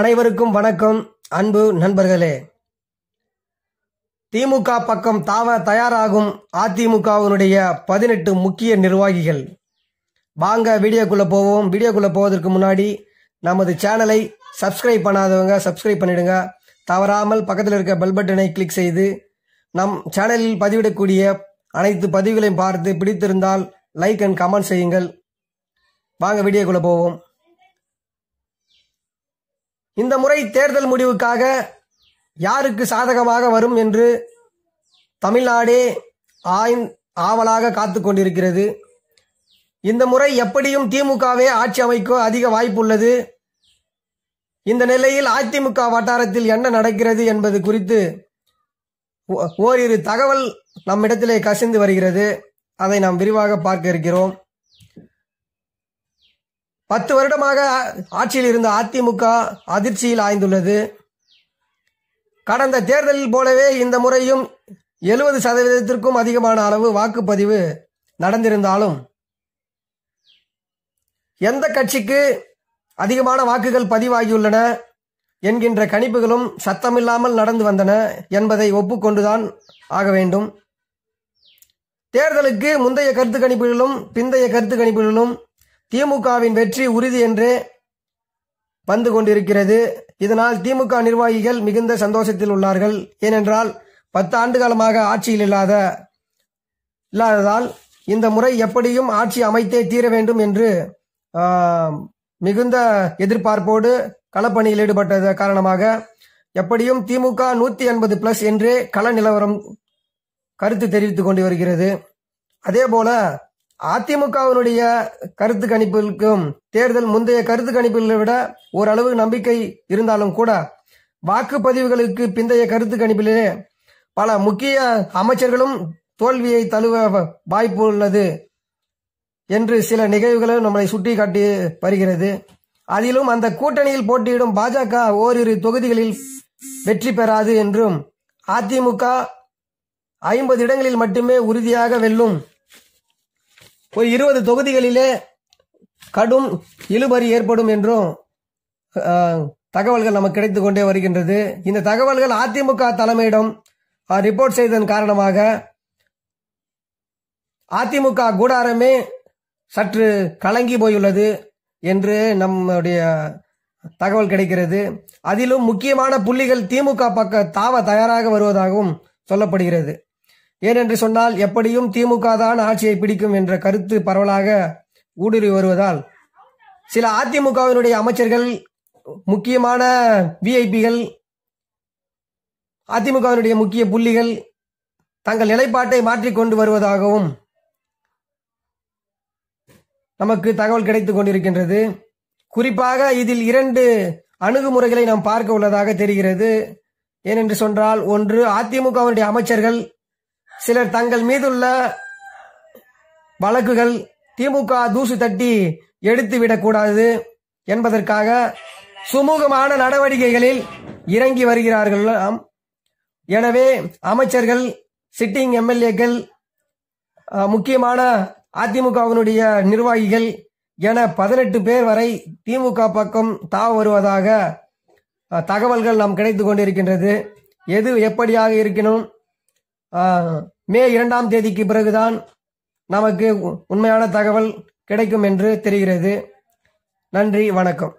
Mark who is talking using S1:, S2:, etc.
S1: அனைவருக்கும் வணக்கம் அன்பு நண்பர்களே திமுக பக்கம் தாவ தயாராகும் அதிமுகவினுடைய பதினெட்டு முக்கிய நிர்வாகிகள் வாங்க வீடியோக்குள்ள போவோம் வீடியோக்குள்ள போவதற்கு முன்னாடி நமது சேனலை சப்ஸ்கிரைப் பண்ணாதவங்க சப்ஸ்கிரைப் பண்ணிடுங்க தவறாமல் பக்கத்தில் இருக்க பெல் பட்டனை கிளிக் செய்து நம் சேனலில் பதிவிடக்கூடிய அனைத்து பதிவுகளையும் பார்த்து பிடித்திருந்தால் லைக் அண்ட் கமெண்ட் செய்யுங்கள் வாங்க வீடியோக்குள்ள போவோம் இந்த முறை தேர்தல் முடிவுக்காக யாருக்கு சாதகமாக வரும் என்று தமிழ்நாடே ஆய் ஆவலாக காத்து கொண்டிருக்கிறது இந்த முறை எப்படியும் திமுகவே ஆட்சி அமைக்க அதிக வாய்ப்பு உள்ளது இந்த நிலையில் அதிமுக வட்டாரத்தில் என்ன நடக்கிறது என்பது குறித்து ஓரிரு தகவல் நம்மிடத்திலே கசிந்து வருகிறது அதை நாம் விரிவாக பார்க்க இருக்கிறோம் பத்து வருடமாக ஆட்சியில் இருந்த அதிமுக அதிர்ச்சியில் ஆய்ந்துள்ளது கடந்த தேர்தலில் போலவே இந்த முறையும் எழுபது சதவீதத்திற்கும் அதிகமான அளவு வாக்குப்பதிவு நடந்திருந்தாலும் எந்த கட்சிக்கு அதிகமான வாக்குகள் பதிவாகியுள்ளன என்கின்ற கணிப்புகளும் சத்தமில்லாமல் நடந்து வந்தன என்பதை ஒப்புக்கொண்டுதான் ஆக வேண்டும் தேர்தலுக்கு முந்தைய கருத்து கணிப்புகளிலும் பிந்தைய கருத்து கணிப்புகளிலும் திமுகவின் வெற்றி உறுதி என்று வந்து கொண்டிருக்கிறது இதனால் திமுக நிர்வாகிகள் மிகுந்த சந்தோஷத்தில் உள்ளார்கள் ஏனென்றால் பத்து ஆண்டு காலமாக ஆட்சியில் இல்லாத இல்லாததால் இந்த முறை எப்படியும் ஆட்சி அமைத்தே தீர வேண்டும் என்று மிகுந்த எதிர்பார்ப்போடு களப்பணியில் ஈடுபட்டது காரணமாக எப்படியும் திமுக நூற்றி எண்பது பிளஸ் என்றே கள நிலவரம் கருத்து தெரிவித்துக் கொண்டு வருகிறது அதேபோல அதிமுகவினுடைய கருத்து கணிப்பிற்கும் தேர்தல் முந்தைய கருத்து கணிப்புகளை விட ஓரளவு நம்பிக்கை இருந்தாலும் கூட வாக்குப்பதிவுகளுக்கு பிந்தைய கருத்து கணிப்பிலே பல முக்கிய அமைச்சர்களும் தோல்வியை தழுவ வாய்ப்பு உள்ளது என்று சில நிகழ்வுகளை நம்மளை சுட்டிக்காட்டி வருகிறது அதிலும் அந்த கூட்டணியில் போட்டியிடும் பாஜக ஓரிரு தொகுதிகளில் வெற்றி பெறாது என்றும் அதிமுக ஐம்பது இடங்களில் மட்டுமே உறுதியாக வெல்லும் ஒரு இருபது தொகுதிகளிலே கடும் இழுபறி ஏற்படும் என்றும் தகவல்கள் நமக்கு கிடைத்து கொண்டே வருகின்றது இந்த தகவல்கள் அதிமுக தலைமையிடம் ரிப்போர்ட் செய்ததன் காரணமாக அதிமுக கூடாரமே சற்று கலங்கி போயுள்ளது என்று நம்முடைய தகவல் கிடைக்கிறது அதிலும் முக்கியமான புள்ளிகள் திமுக பக்க தாவ தயாராக வருவதாகவும் சொல்லப்படுகிறது ஏனென்று சொன்னால் எப்படியும் திமுக தான் ஆட்சியை பிடிக்கும் என்ற கருத்து பரவலாக ஊடுருவி வருவதால் சில அதிமுகவினுடைய அமைச்சர்கள் முக்கியமான விஐபிகள் அதிமுகவினுடைய முக்கிய புள்ளிகள் தங்கள் நிலைப்பாட்டை மாற்றிக்கொண்டு வருவதாகவும் நமக்கு தகவல் கிடைத்து கொண்டிருக்கின்றது குறிப்பாக இதில் இரண்டு அணுகுமுறைகளை நாம் பார்க்க உள்ளதாக தெரிகிறது ஏனென்று சொன்னால் ஒன்று அதிமுகவினுடைய அமைச்சர்கள் சிலர் தங்கள் மீதுள்ள வழக்குகள் திமுக தூசு தட்டி எடுத்து விடக்கூடாது என்பதற்காக சுமூகமான நடவடிக்கைகளில் இறங்கி வருகிறார்கள் எனவே அமைச்சர்கள் சிட்டிங் எம்எல்ஏக்கள் முக்கியமான அதிமுகவினுடைய நிர்வாகிகள் என பதினெட்டு பேர் வரை திமுக பக்கம் தாவ வருவதாக தகவல்கள் நாம் கிடைத்து கொண்டிருக்கின்றது எது எப்படியாக இருக்கினும் மே இரண்டாம் தேதிக்கு பிறகுதான் நமக்கு உண்மையான தகவல் கிடைக்கும் என்று தெரிகிறது நன்றி வணக்கம்